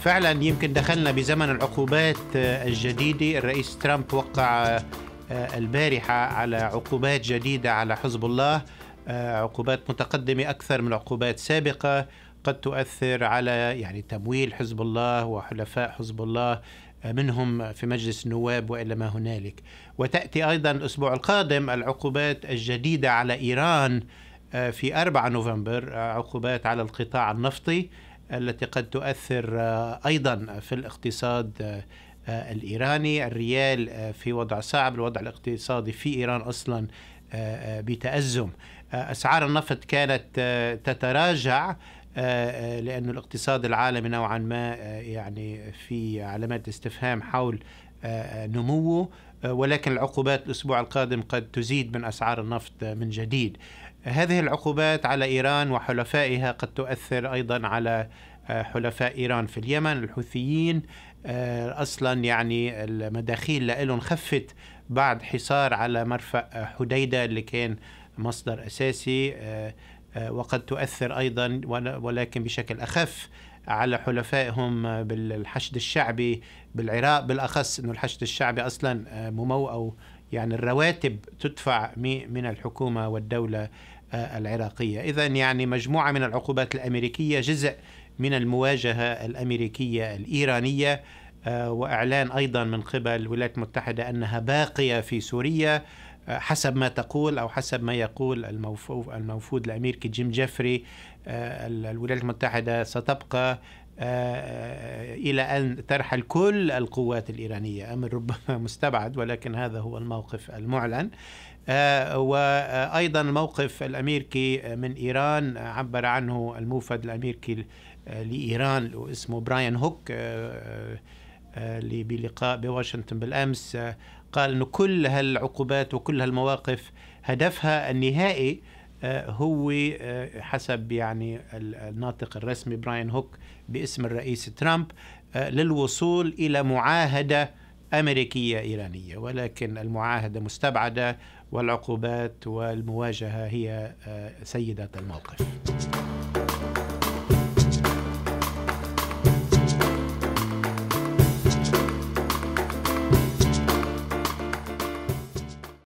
فعلا يمكن دخلنا بزمن العقوبات آه، الجديدة الرئيس ترامب وقع آه، آه، البارحة على عقوبات جديدة على حزب الله عقوبات متقدمة أكثر من عقوبات سابقة قد تؤثر على يعني تمويل حزب الله وحلفاء حزب الله منهم في مجلس النواب والى ما هنالك وتاتي ايضا الاسبوع القادم العقوبات الجديده على ايران في 4 نوفمبر عقوبات على القطاع النفطي التي قد تؤثر آه، ايضا في الاقتصاد آه، آه، الايراني، الريال في وضع صعب، الوضع الاقتصادي في ايران اصلا بتازم. اسعار النفط كانت تتراجع لأن الاقتصاد العالمي نوعا ما يعني في علامات استفهام حول نموه ولكن العقوبات الأسبوع القادم قد تزيد من أسعار النفط من جديد هذه العقوبات على إيران وحلفائها قد تؤثر أيضا على آه، حلفاء إيران في اليمن الحوثيين آه، أصلا يعني المداخيل لهم خفت بعد حصار على مرفأ حديدة اللي كان مصدر أساسي آه، وقد تؤثر أيضا ولكن بشكل أخف على حلفائهم بالحشد الشعبي بالعراق بالأخص أنه الحشد الشعبي أصلا ممو أو يعني الرواتب تدفع من الحكومة والدولة العراقية إذا يعني مجموعة من العقوبات الأمريكية جزء من المواجهة الأمريكية الإيرانية آه، وإعلان أيضا من قبل الولايات المتحدة أنها باقية في سوريا آه، حسب ما تقول أو حسب ما يقول الموفود الأمريكي جيم جيفري آه، الولايات المتحدة ستبقى آه، آه، إلى أن ترحل كل القوات الإيرانية أمر ربما مستبعد ولكن هذا هو الموقف المعلن آه، وأيضا موقف الأمريكي من إيران عبر عنه الموفد الأمريكي لإيران اسمه براين هوك اللي بلقاء بواشنطن بالأمس قال أنه كل هالعقوبات وكل هالمواقف هدفها النهائي آه، هو آه، حسب يعني الناطق الرسمي براين هوك باسم الرئيس ترامب آه، للوصول الى معاهده امريكيه ايرانيه ولكن المعاهده مستبعده والعقوبات والمواجهه هي سيده الموقف.